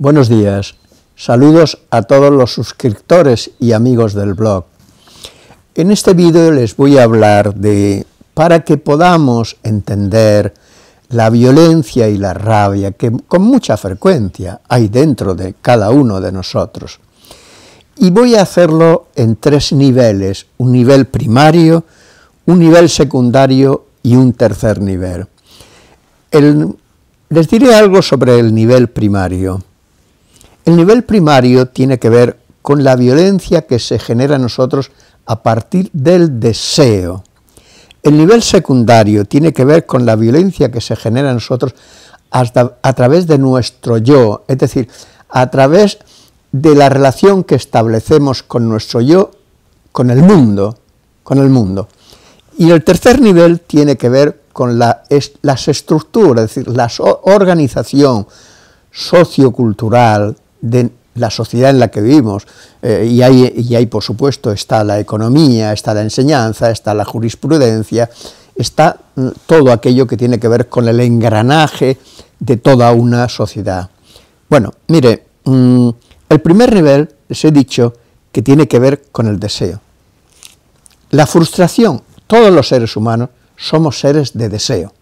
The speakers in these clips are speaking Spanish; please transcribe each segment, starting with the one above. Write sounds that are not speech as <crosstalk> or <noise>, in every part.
Buenos días. Saludos a todos los suscriptores y amigos del blog. En este vídeo les voy a hablar de para que podamos entender la violencia y la rabia que con mucha frecuencia hay dentro de cada uno de nosotros. Y voy a hacerlo en tres niveles, un nivel primario, un nivel secundario y un tercer nivel. les diré algo sobre el nivel primario. El nivel primario tiene que ver con la violencia que se genera en nosotros a partir del deseo. El nivel secundario tiene que ver con la violencia que se genera en nosotros hasta a través de nuestro yo, es decir, a través de la relación que establecemos con nuestro yo, con el mundo, con el mundo. Y el tercer nivel tiene que ver con las estructuras, es decir, la organización sociocultural, de la sociedad en la que vivimos. Eh, y, ahí, por supuesto, está la economía, está la enseñanza, está la jurisprudencia, está mm, todo aquello que tiene que ver con el engranaje de toda una sociedad. Bueno, mire, mm, el primer nivel, les he dicho, que tiene que ver con el deseo. La frustración, todos los seres humanos somos seres de deseo,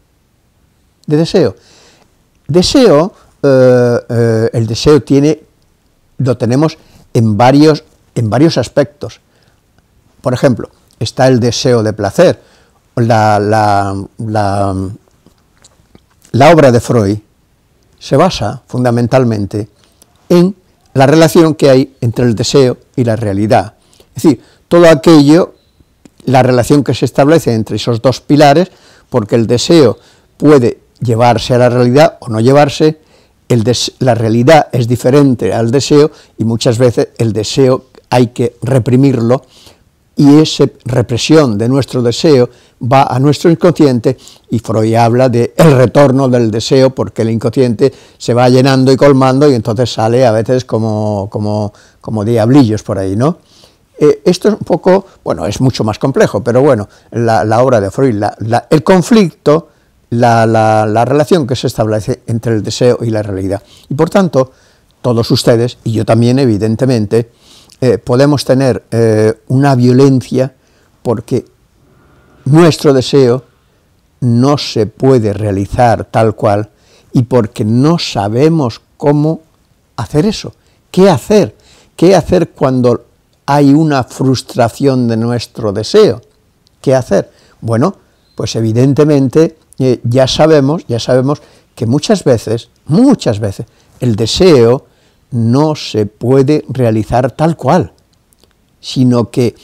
de deseo. Deseo, eh, eh, el deseo tiene lo tenemos en varios, en varios aspectos. Por ejemplo, está el deseo de placer. La, la, la, la obra de Freud se basa fundamentalmente en la relación que hay entre el deseo y la realidad. Es decir, todo aquello, la relación que se establece entre esos dos pilares, porque el deseo puede llevarse a la realidad o no llevarse, la realidad es diferente al deseo y muchas veces el deseo hay que reprimirlo y esa represión de nuestro deseo va a nuestro inconsciente y Freud habla de el retorno del deseo porque el inconsciente se va llenando y colmando y entonces sale a veces como, como, como diablillos por ahí, ¿no? Eh, esto es un poco, bueno, es mucho más complejo, pero bueno, la, obra de Freud, el conflicto la, relación que se establece entre el deseo y la realidad. Y por tanto, todos ustedes, y yo también evidentemente, eh, podemos tener eh, una violencia porque nuestro deseo no se puede realizar tal cual y porque no sabemos cómo hacer eso, qué hacer, qué hacer cuando hay una frustración de nuestro deseo, qué hacer. Bueno, pues evidentemente eh, ya sabemos, ya sabemos que muchas veces, muchas veces, el deseo no se puede realizar tal cual, sino que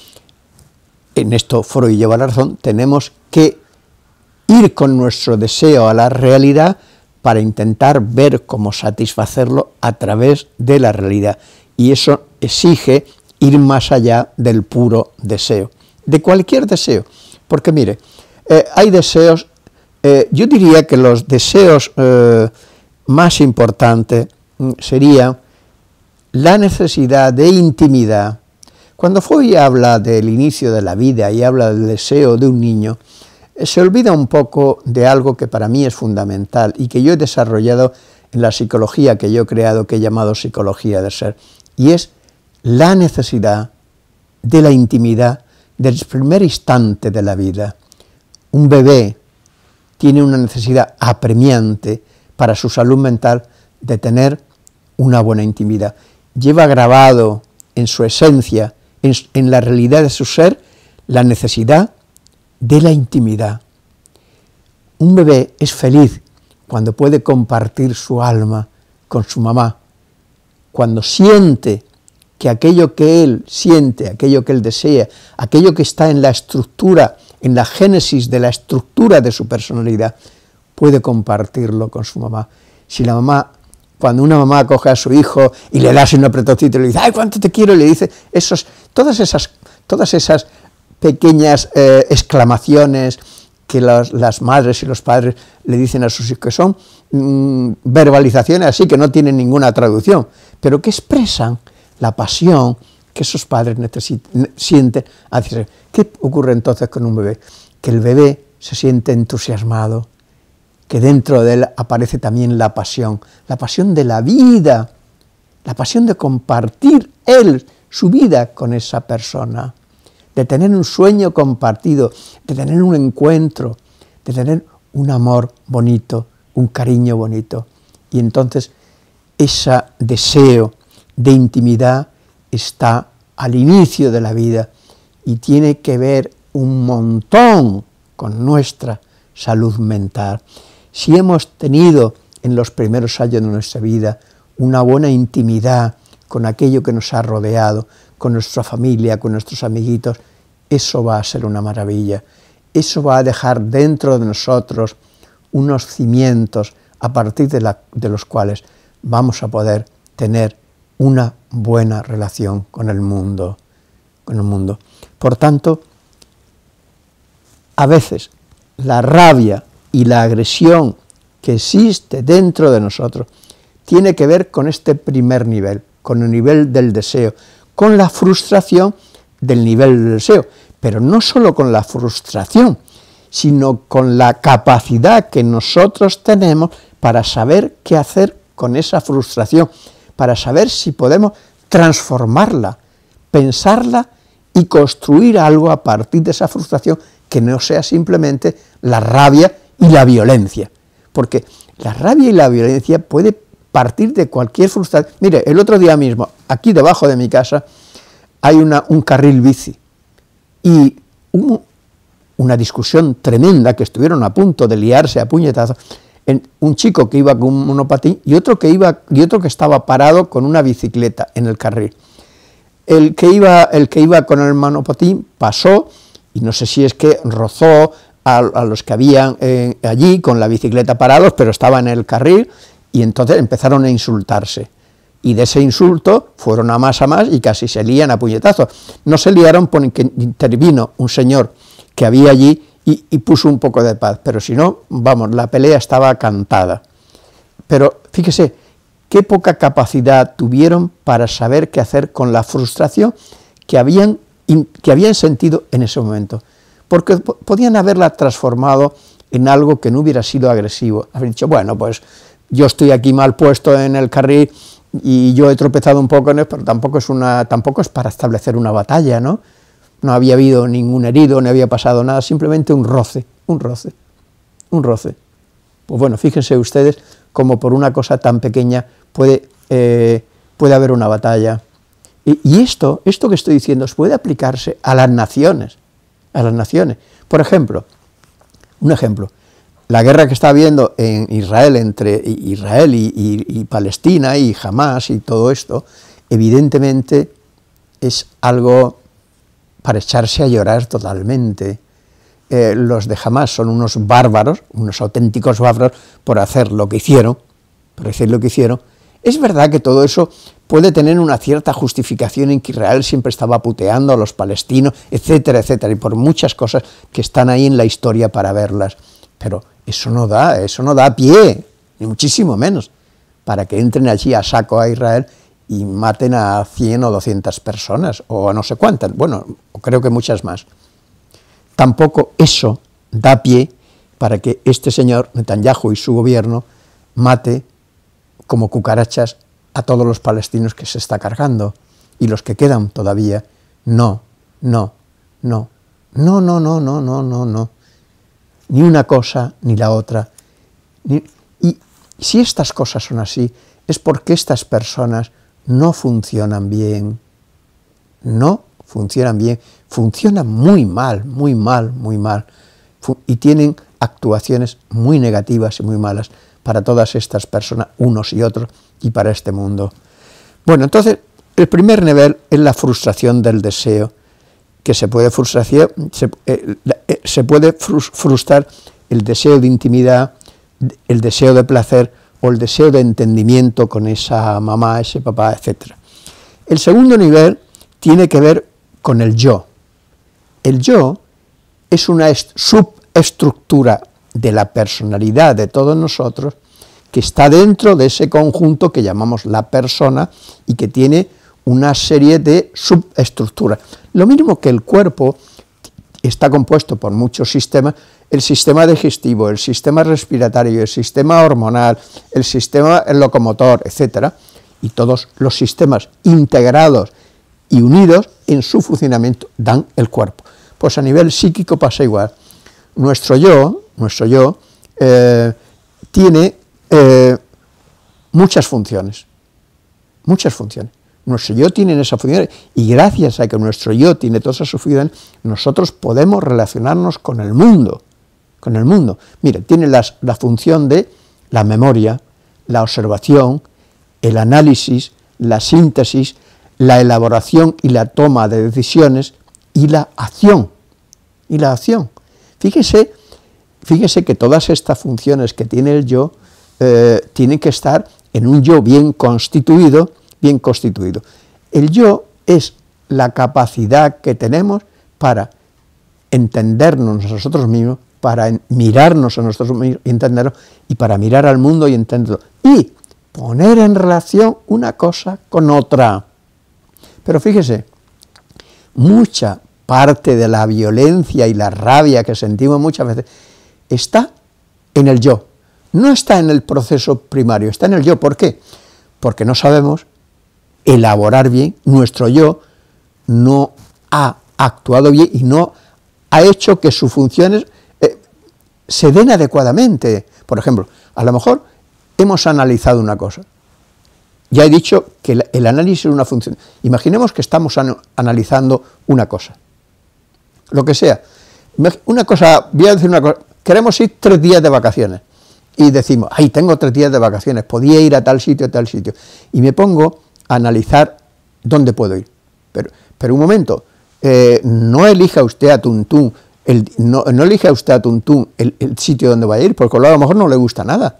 en esto Freud lleva la razón, tenemos que ir con nuestro deseo a la realidad para intentar ver cómo satisfacerlo a través de la realidad. Y eso exige ir más allá del puro deseo, de cualquier deseo. Porque mire, eh, hay deseos eh, yo diría que los deseos eh, más importantes mm, sería la necesidad de intimidad. Cuando Freud habla del inicio de la vida y habla del deseo de un niño, eh, se olvida un poco de algo que para mí es fundamental y que yo he desarrollado en la psicología que yo he creado, que he llamado psicología de ser, y es la necesidad de la intimidad del primer instante de la vida. Un bebé tiene una necesidad apremiante para su salud mental de tener una buena intimidad. Lleva grabado en su esencia, en, la realidad de su ser, la necesidad de la intimidad. Un bebé es feliz cuando puede compartir su alma con su mamá, cuando siente que aquello que él siente, aquello que él desea, aquello que está en la estructura en la génesis de la estructura de su personalidad, puede compartirlo con su mamá. Si la mamá, cuando una mamá coge a su hijo y le das un apretocito y le dice, ¡ay, cuánto te quiero! y le dice, esos, todas esas, todas esas pequeñas eh, exclamaciones que las, madres y los padres le dicen a sus hijos, que son mm, verbalizaciones así que no tienen ninguna traducción, pero que expresan la pasión, que esos padres sienten hacia ¿Qué ocurre entonces con un bebé? Que el bebé se siente entusiasmado, que dentro de él aparece también la pasión, la pasión de la vida, la pasión de compartir él su vida con esa persona, de tener un sueño compartido, de tener un encuentro, de tener un amor bonito, un cariño bonito. Y entonces ese deseo de intimidad está al inicio de la vida y tiene que ver un montón con nuestra salud mental. Si hemos tenido en los primeros años de nuestra vida una buena intimidad con aquello que nos ha rodeado, con nuestra familia, con nuestros amiguitos, eso va a ser una maravilla. Eso va a dejar dentro de nosotros unos cimientos a partir de, los cuales vamos a poder tener una buena relación con el mundo, con el mundo. Por tanto, a veces la rabia y la agresión que existe dentro de nosotros tiene que ver con este primer nivel, con el nivel del deseo, con la frustración del nivel del deseo, pero no solo con la frustración, sino con la capacidad que nosotros tenemos para saber qué hacer con esa frustración, para saber si podemos transformarla, pensarla y construir algo a partir de esa frustración que no sea simplemente la rabia y la violencia. Porque la rabia y la violencia puede partir de cualquier frustración. Mire, el otro día mismo, aquí debajo de mi casa, hay un carril bici y hubo una discusión tremenda que estuvieron a punto de liarse a puñetazos un chico que iba con un monopatín y otro que iba y otro que estaba parado con una bicicleta en el carril. El que iba, el que iba con el monopatín pasó y no sé si es que rozó a, los que habían eh, allí con la bicicleta parados, pero estaba en el carril y entonces empezaron a insultarse. Y de ese insulto fueron a más a más y casi se lían a puñetazos. No se liaron porque intervino un señor que había allí y, puso un poco de paz, pero si no, vamos, la pelea estaba cantada. Pero fíjese, qué poca capacidad tuvieron para saber qué hacer con la frustración que habían, que habían sentido en ese momento, porque podían haberla transformado en algo que no hubiera sido agresivo, haber dicho, bueno, pues yo estoy aquí mal puesto en el carril y yo he tropezado un poco en él, pero tampoco es, una, tampoco es para establecer una batalla, ¿no? No había habido ningún herido, no había pasado nada, simplemente un roce, un roce, un roce. Pues bueno, fíjense ustedes cómo por una cosa tan pequeña puede, eh, puede haber una batalla. Y, esto, esto que estoy diciendo, puede aplicarse a las naciones, a las naciones. Por ejemplo, un ejemplo, la guerra que está habiendo en Israel, entre Israel y, y, Palestina y Hamas y todo esto, evidentemente es algo para echarse a llorar totalmente. Eh, los de Hamas son unos bárbaros, unos auténticos bárbaros, por hacer lo que hicieron, por decir lo que hicieron. Es verdad que todo eso puede tener una cierta justificación en que Israel siempre estaba puteando a los palestinos, etcétera, etcétera, y por muchas cosas que están ahí en la historia para verlas. Pero eso no da, eso no da pie, ni muchísimo menos, para que entren allí a saco a Israel y maten a 100 o 200 personas, o a no sé cuántas, bueno, creo que muchas más. Tampoco eso da pie para que este señor Netanyahu y su gobierno mate como cucarachas a todos los palestinos que se está cargando y los que quedan todavía. No, no, no, no, no, no, no, no, no, no. Ni una cosa ni la otra. Y si estas cosas son así, es porque estas personas no funcionan bien, no funcionan bien, funcionan muy mal, muy mal, muy mal, y tienen actuaciones muy negativas y muy malas para todas estas personas, unos y otros, y para este mundo. Bueno, entonces, el primer nivel es la frustración del deseo, que se puede frustrar, eh, eh, se puede frustrar el deseo de intimidad, el deseo de placer, o el deseo de entendimiento con esa mamá, ese papá, etc. El segundo nivel tiene que ver con el yo. El yo es una subestructura de la personalidad de todos nosotros que está dentro de ese conjunto que llamamos la persona y que tiene una serie de subestructuras. Lo mismo que el cuerpo está compuesto por muchos sistemas, el sistema digestivo, el sistema respiratorio, el sistema hormonal, el sistema locomotor, etc. Y todos los sistemas integrados y unidos en su funcionamiento dan el cuerpo. Pues a nivel psíquico pasa igual. Nuestro yo, nuestro yo, eh, tiene eh, muchas funciones, muchas funciones. Nuestro yo tiene esas funciones y gracias a que nuestro yo tiene todas esas funciones, nosotros podemos relacionarnos con el mundo, con el mundo. Mire, tiene la función de la memoria, la observación, el análisis, la síntesis, la elaboración y la toma de decisiones y la acción, y la acción. Fíjese, fíjese que todas estas funciones que tiene el yo eh, tienen que estar en un yo bien constituido, bien constituido. El yo es la capacidad que tenemos para entendernos a nosotros mismos, para mirarnos a nosotros mismos y entenderlo, y para mirar al mundo y entenderlo. Y poner en relación una cosa con otra. Pero fíjese, mucha parte de la violencia y la rabia que sentimos muchas veces está en el yo, no está en el proceso primario, está en el yo. ¿Por qué? Porque no sabemos elaborar bien, nuestro yo no ha actuado bien y no ha hecho que sus funciones eh, se den adecuadamente. Por ejemplo, a lo mejor hemos analizado una cosa. Ya he dicho que el, análisis es una función. Imaginemos que estamos analizando una cosa. Lo que sea. Una cosa, voy a decir una cosa. Queremos ir tres días de vacaciones. Y decimos, ay, tengo tres días de vacaciones, podía ir a tal sitio, a tal sitio. Y me pongo analizar dónde puedo ir. Pero, pero un momento, eh, no elija usted a Tuntún, el, no, elija usted a Tuntún el, sitio donde va a ir, porque a lo mejor no le gusta nada.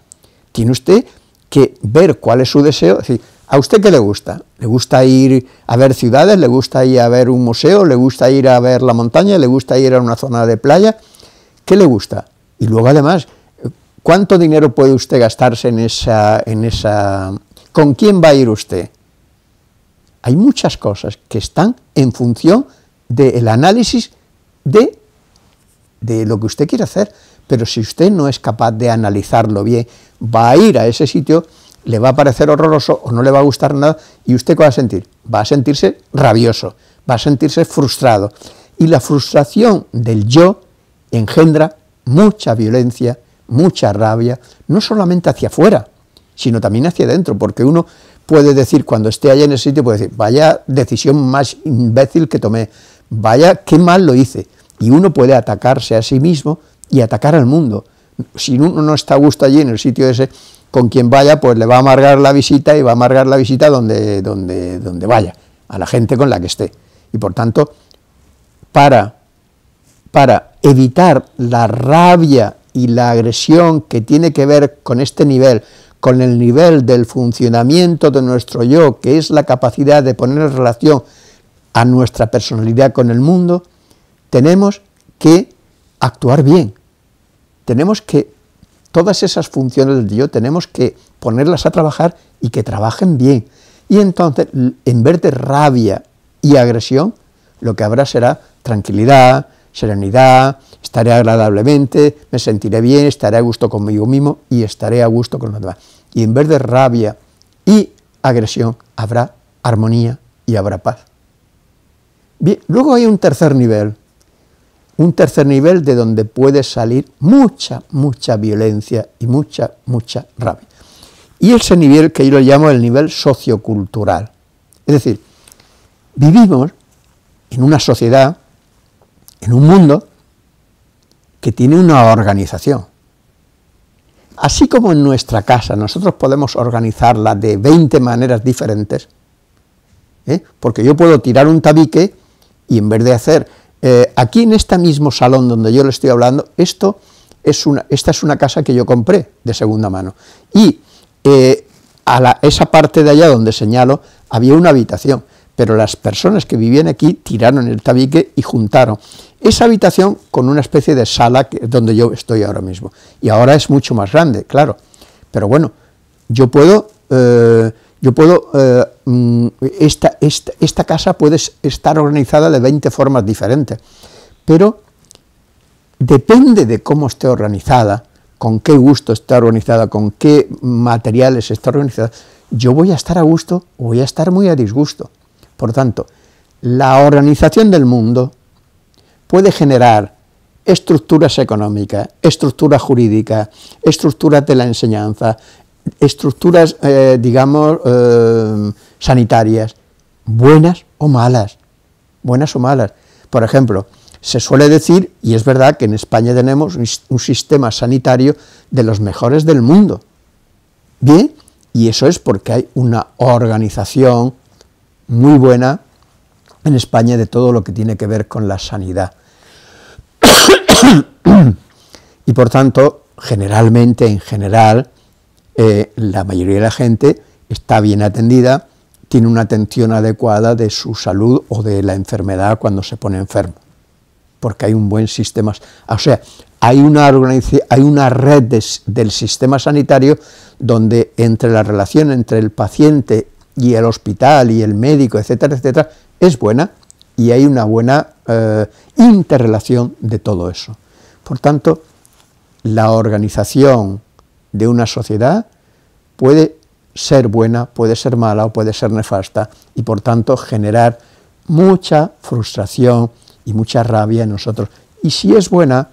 Tiene usted que ver cuál es su deseo, es decir, ¿a usted qué le gusta? ¿Le gusta ir a ver ciudades? ¿Le gusta ir a ver un museo? ¿Le gusta ir a ver la montaña? ¿Le gusta ir a una zona de playa? ¿Qué le gusta? Y luego además, ¿cuánto dinero puede usted gastarse en esa, en esa... ¿Con quién va a ir usted? Hay muchas cosas que están en función del análisis de, lo que usted quiere hacer, pero si usted no es capaz de analizarlo bien, va a ir a ese sitio, le va a parecer horroroso o no le va a gustar nada, y usted qué va a sentir? Va a sentirse rabioso, va a sentirse frustrado. Y la frustración del yo engendra mucha violencia, mucha rabia, no solamente hacia afuera, sino también hacia adentro, porque uno puede decir, cuando esté allá en el sitio, puede decir, vaya decisión más imbécil que tomé, vaya qué mal lo hice. Y uno puede atacarse a sí mismo y atacar al mundo. Si uno no está a gusto allí en el sitio ese, con quien vaya, pues le va a amargar la visita y va a amargar la visita donde, donde, donde vaya, a la gente con la que esté. Y por tanto, para, para evitar la rabia y la agresión que tiene que ver con este nivel, con el nivel del funcionamiento de nuestro yo, que es la capacidad de poner en relación a nuestra personalidad con el mundo, tenemos que actuar bien. Tenemos que, todas esas funciones del yo tenemos que ponerlas a trabajar y que trabajen bien. Y entonces, en vez de rabia y agresión, lo que habrá será tranquilidad, serenidad, estaré agradablemente, me sentiré bien, estaré a gusto conmigo mismo y estaré a gusto con los demás y en vez de rabia y agresión habrá armonía y habrá paz. luego hay un tercer nivel, un tercer nivel de donde puede salir mucha, mucha violencia y mucha, mucha rabia. Y ese nivel que yo lo llamo el nivel sociocultural. Es decir, vivimos en una sociedad, en un mundo que tiene una organización. Así como en nuestra casa nosotros podemos organizarla de 20 maneras diferentes, ¿eh? porque yo puedo tirar un tabique y en vez de hacer eh, aquí en este mismo salón donde yo le estoy hablando, esto es una, esta es una casa que yo compré de segunda mano. Y eh, a esa parte de allá donde señalo había una habitación, pero las personas que vivían aquí tiraron el tabique y juntaron esa habitación con una especie de sala donde yo estoy ahora mismo. Y ahora es mucho más grande, claro. Pero bueno, yo puedo, eh, yo puedo, eh, mm, esta, esta, casa puede estar organizada de 20 formas diferentes, pero depende de cómo esté organizada, con qué gusto está organizada, con qué materiales está organizada, yo voy a estar a gusto o voy a estar muy a disgusto. Por tanto, la organización del mundo puede generar estructuras económicas, estructuras jurídicas, estructuras de la enseñanza, estructuras, eh, digamos, eh, sanitarias, buenas o malas, buenas o malas. Por ejemplo, se suele decir, y es verdad que en España tenemos un sistema sanitario de los mejores del mundo, bien, y eso es porque hay una organización muy buena, en España de todo lo que tiene que ver con la sanidad. y por tanto, generalmente, en general, eh, la mayoría de la gente está bien atendida, tiene una atención adecuada de su salud o de la enfermedad cuando se pone enfermo, porque hay un buen sistema. O sea, hay una, hay una red del sistema sanitario donde entre la relación entre el paciente y el hospital y el médico, etcétera, etcétera, es buena y hay una buena eh, interrelación de todo eso. Por tanto, la organización de una sociedad puede ser buena, puede ser mala o puede ser nefasta y por tanto generar mucha frustración y mucha rabia en nosotros. Y si es buena,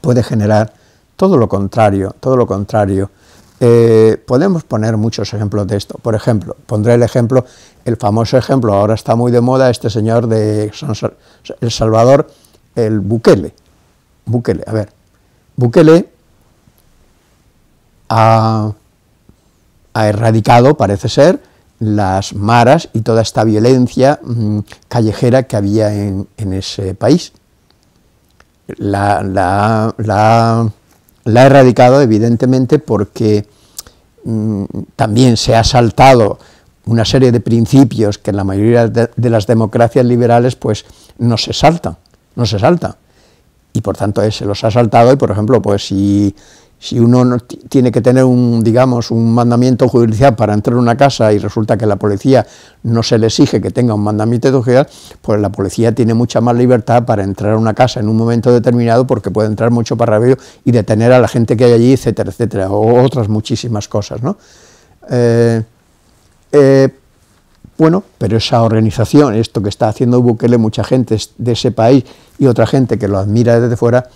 puede generar todo lo contrario, todo lo contrario, eh, podemos poner muchos ejemplos de esto. Por ejemplo, pondré el ejemplo, el famoso ejemplo, ahora está muy de moda este señor de San El Salvador, el Bukele. Bukele, a ver, Bukele ha, erradicado, parece ser, las maras y toda esta violencia mm, callejera que había en, ese país. la la ha erradicado evidentemente porque mm, también se ha saltado una serie de principios que en la mayoría de, las democracias liberales pues no se saltan, no se salta. y por tanto eh, se los ha saltado y por ejemplo pues si si uno tiene que tener un, digamos, un mandamiento judicial para entrar a una casa y resulta que la policía no se le exige que tenga un mandamiento judicial, pues la policía tiene mucha más libertad para entrar a una casa en un momento determinado porque puede entrar mucho parrabello y detener a la gente que hay allí, etcétera, etcétera, o otras muchísimas cosas, ¿no? Eh, eh, bueno, pero esa organización, esto que está haciendo Bukele, mucha gente de ese país y otra gente que lo admira desde fuera,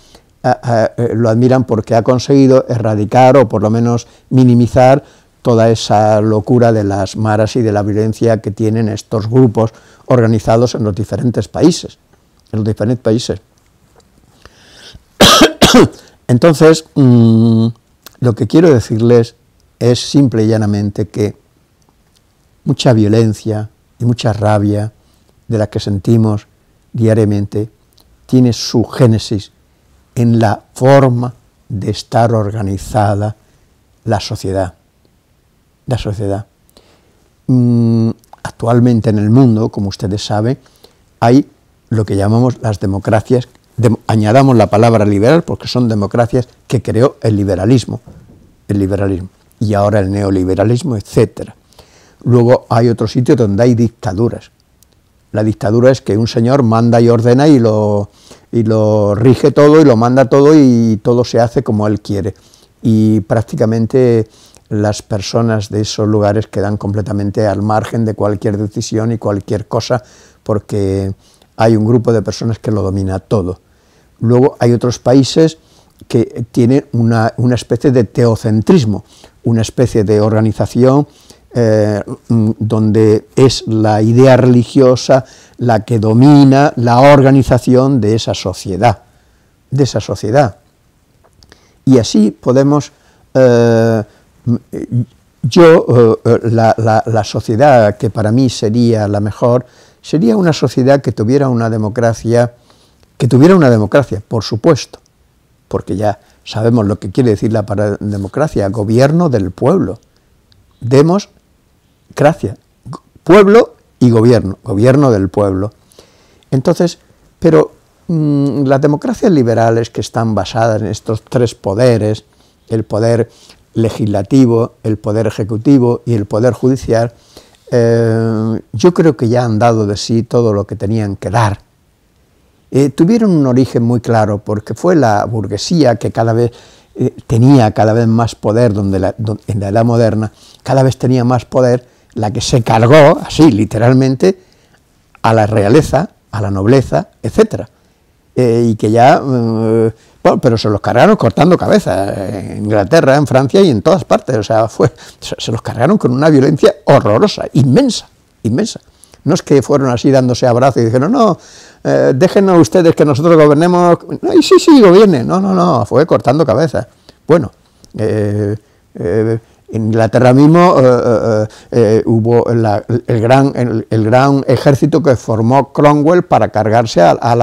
eh, lo admiran porque ha conseguido erradicar o por lo menos minimizar toda esa locura de las maras y de la violencia que tienen estos grupos organizados en los diferentes países. En los diferentes países. <coughs> Entonces, mm, lo que quiero decirles es simple y llanamente que mucha violencia y mucha rabia de la que sentimos diariamente tiene su génesis en la forma de estar organizada la sociedad. La sociedad. Mm, actualmente en el mundo, como ustedes saben, hay lo que llamamos las democracias, añadamos la palabra liberal porque son democracias que creó el liberalismo, el liberalismo, y ahora el neoliberalismo, etc. Luego hay otros sitio donde hay dictaduras. La dictadura es que un señor manda y ordena y lo, y lo rige todo y lo manda todo y todo se hace como él quiere. Y prácticamente las personas de esos lugares quedan completamente al margen de cualquier decisión y cualquier cosa porque hay un grupo de personas que lo domina todo. Luego hay otros países que tienen una, una especie de teocentrismo, una especie de organización eh, mm, donde es la idea religiosa la que domina la organización de esa sociedad, de esa sociedad. Y así podemos, eh, mm, eh, yo, la, la, sociedad que para mí sería la mejor, sería una sociedad que tuviera una democracia, que tuviera una democracia, por supuesto, porque ya sabemos lo que quiere decir la democracia, gobierno del pueblo. Demos gracias, pueblo y gobierno, gobierno del pueblo. Entonces, pero mm, las democracias liberales que están basadas en estos tres poderes, el poder legislativo, el poder ejecutivo y el poder judicial, eh, yo creo que ya han dado de sí todo lo que tenían que dar. Eh, tuvieron un origen muy claro porque fue la burguesía que cada vez eh, tenía cada vez más poder en la edad moderna, cada vez tenía más poder la que se cargó, así literalmente, a la realeza, a la nobleza, etcétera. Eh, y que ya, eh, bueno, pero se los cargaron cortando cabezas en Inglaterra, en Francia y en todas partes. O sea, fue, se los cargaron con una violencia horrorosa, inmensa, inmensa. No es que fueron así dándose abrazos y dijeron, no, eh, déjenos ustedes que nosotros gobernemos. No, y sí, sí, gobierne. No, no, no, fue cortando cabezas. Bueno, en Inglaterra mismo eh, eh, eh, hubo el, gran, ejército que formó Cromwell para cargarse a,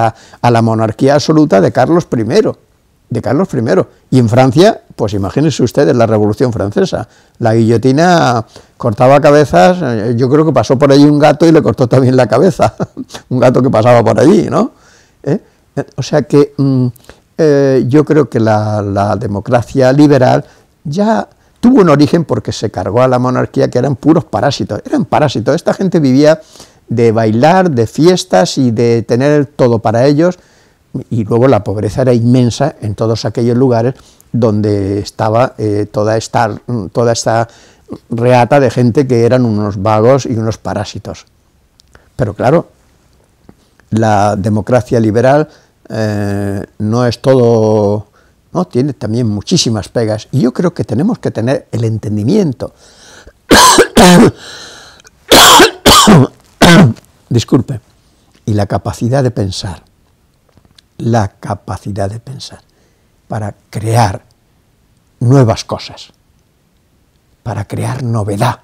la, monarquía absoluta de Carlos I de Carlos I. Y en Francia, pues imagínense ustedes la Revolución Francesa. La guillotina cortaba cabezas, yo creo que pasó por allí un gato y le cortó también la cabeza, <laughs> un gato que pasaba por allí, ¿no? O sea que mm, yo creo que la, democracia liberal ya tuvo un origen porque se cargó a la monarquía, que eran puros parásitos, eran parásitos, esta gente vivía de bailar, de fiestas y de tener todo para ellos, y luego la pobreza era inmensa en todos aquellos lugares donde estaba eh, toda, esta, mm, toda esta reata de gente que eran unos vagos y unos parásitos. Pero claro, la democracia liberal eh, no es todo tiene también muchísimas pegas y yo creo que tenemos que tener el entendimiento. <coughs> Disculpe. Y la capacidad de pensar. La capacidad de pensar para crear nuevas cosas, para crear novedad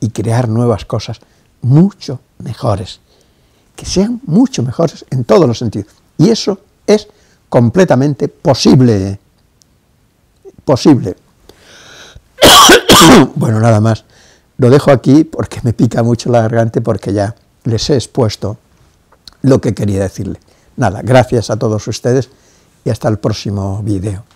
y crear nuevas cosas mucho mejores, que sean mucho mejores en todos los sentidos. Y eso es completamente posible. Posible. <coughs> bueno, nada más. Lo dejo aquí porque me pica mucho la garganta porque ya les he expuesto lo que quería decirle. Nada, gracias a todos ustedes y hasta el próximo vídeo.